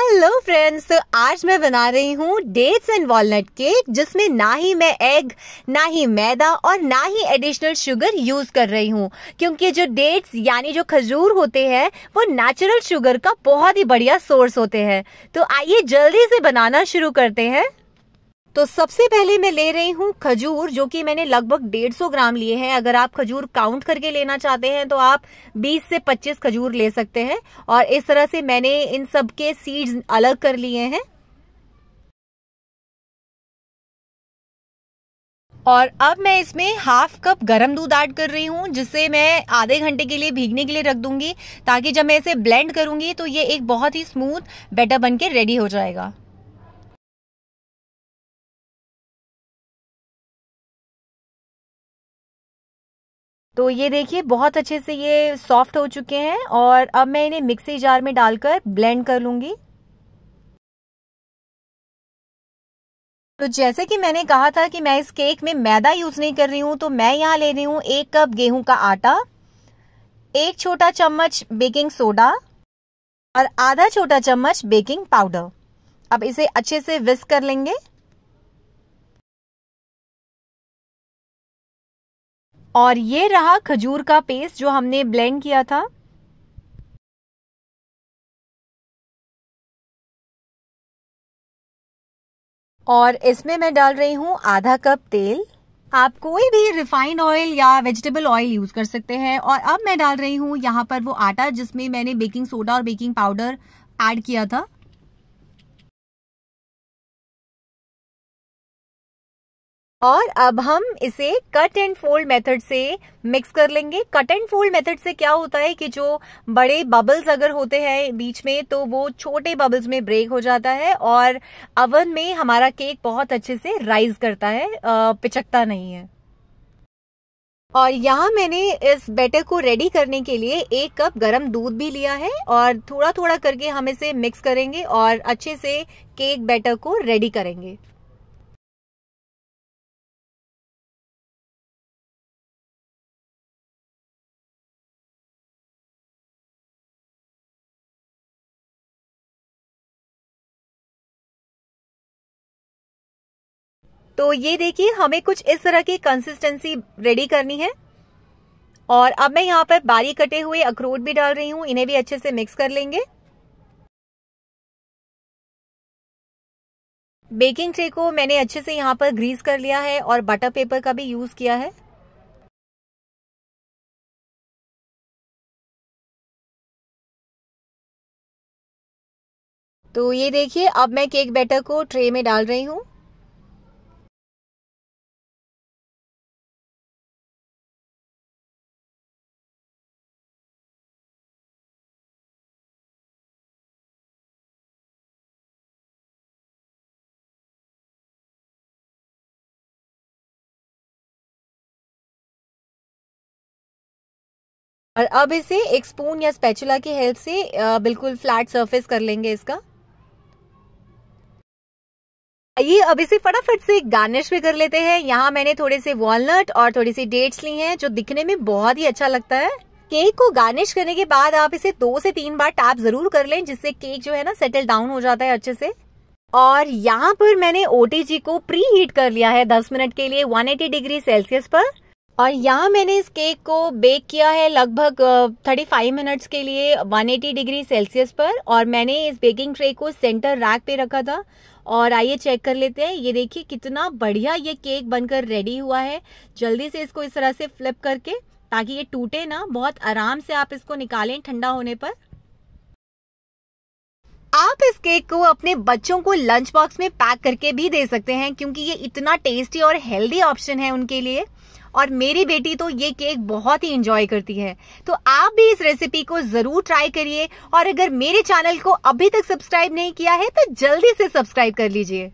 hello friends तो आज मैं बना रही हूँ डेट्स एंड वॉलनट केक जिसमें ना ही मैं एग ना ही मैदा और ना ही एडिशनल शुगर यूज़ कर रही हूँ क्योंकि जो डेट्स यानी जो खजूर होते हैं वो नेचुरल शुगर का बहुत ही बढ़िया सोर्स होते हैं तो आइए जल्दी से बनाना शुरू करते हैं तो सबसे पहले मैं ले रही हूँ खजूर जो कि मैंने लगभग 150 ग्राम लिए हैं अगर आप खजूर काउंट करके लेना चाहते हैं तो आप 20 से 25 खजूर ले सकते हैं और इस तरह से मैंने इन सब के सीड्स अलग कर लिए हैं और अब मैं इसमें हाफ कप गरम दूध ऐड कर रही हूँ जिसे मैं आधे घंटे के लिए भीगने के लिए रख दूंगी ताकि जब मैं इसे ब्लेंड करूंगी तो ये एक बहुत ही स्मूथ बेटर बन रेडी हो जाएगा तो ये देखिए बहुत अच्छे से ये सॉफ्ट हो चुके हैं और अब मैं इन्हें मिक्सी जार में डालकर ब्लेंड कर लूंगी तो जैसे कि मैंने कहा था कि मैं इस केक में मैदा यूज नहीं कर रही हूं तो मैं यहाँ ले रही हूं एक कप गेहूं का आटा एक छोटा चम्मच बेकिंग सोडा और आधा छोटा चम्मच बेकिंग पाउडर अब इसे अच्छे से विस्क कर लेंगे और ये रहा खजूर का पेस्ट जो हमने ब्लेंड किया था और इसमें मैं डाल रही हूँ आधा कप तेल आप कोई भी रिफाइंड ऑयल या वेजिटेबल ऑयल यूज कर सकते हैं और अब मैं डाल रही हूँ यहाँ पर वो आटा जिसमें मैंने बेकिंग सोडा और बेकिंग पाउडर ऐड किया था और अब हम इसे कट एंड फोल्ड मेथड से मिक्स कर लेंगे कट एंड फोल्ड मेथड से क्या होता है कि जो बड़े बबल्स अगर होते हैं बीच में तो वो छोटे बबल्स में ब्रेक हो जाता है और अवन में हमारा केक बहुत अच्छे से राइज करता है पिचकता नहीं है और यहाँ मैंने इस बैटर को रेडी करने के लिए एक कप गरम दूध भी लिया है और थोड़ा थोड़ा करके हम इसे मिक्स करेंगे और अच्छे से केक बैटर को रेडी करेंगे तो ये देखिए हमें कुछ इस तरह की कंसिस्टेंसी रेडी करनी है और अब मैं यहाँ पर बारीक कटे हुए अखरोट भी डाल रही हूँ इन्हें भी अच्छे से मिक्स कर लेंगे बेकिंग ट्रे को मैंने अच्छे से यहाँ पर ग्रीस कर लिया है और बटर पेपर का भी यूज किया है तो ये देखिए अब मैं केक बैटर को ट्रे में डाल रही हूँ और अब इसे एक स्पून या स्पैचुला की हेल्प से बिल्कुल फ्लैट सरफेस कर लेंगे इसका ये अब इसे फटाफट से गार्निश भी कर लेते हैं यहाँ मैंने थोड़े से वॉलनट और थोड़ी सी डेट्स ली हैं जो दिखने में बहुत ही अच्छा लगता है केक को गार्निश करने के बाद आप इसे दो से तीन बार टैप जरूर कर लें जिससे केक जो है ना सेटल डाउन हो जाता है अच्छे से और यहाँ पर मैंने ओटीजी को प्री हीट कर लिया है दस मिनट के लिए वन डिग्री सेल्सियस पर और यहाँ मैंने इस केक को बेक किया है लगभग 35 मिनट्स के लिए 180 डिग्री सेल्सियस पर और मैंने इस बेकिंग ट्रे को सेंटर रैक पे रखा था और आइए चेक कर लेते हैं ये देखिए कितना बढ़िया ये केक बनकर रेडी हुआ है जल्दी से इसको इस तरह से फ्लिप करके ताकि ये टूटे ना बहुत आराम से आप इसको निकालें ठंडा होने पर आप इस केक को अपने बच्चों को लंच बॉक्स में पैक करके भी दे सकते हैं क्योंकि ये इतना टेस्टी और हेल्दी ऑप्शन है उनके लिए और मेरी बेटी तो ये केक बहुत ही इंजॉय करती है तो आप भी इस रेसिपी को जरूर ट्राई करिए और अगर मेरे चैनल को अभी तक सब्सक्राइब नहीं किया है तो जल्दी से सब्सक्राइब कर लीजिए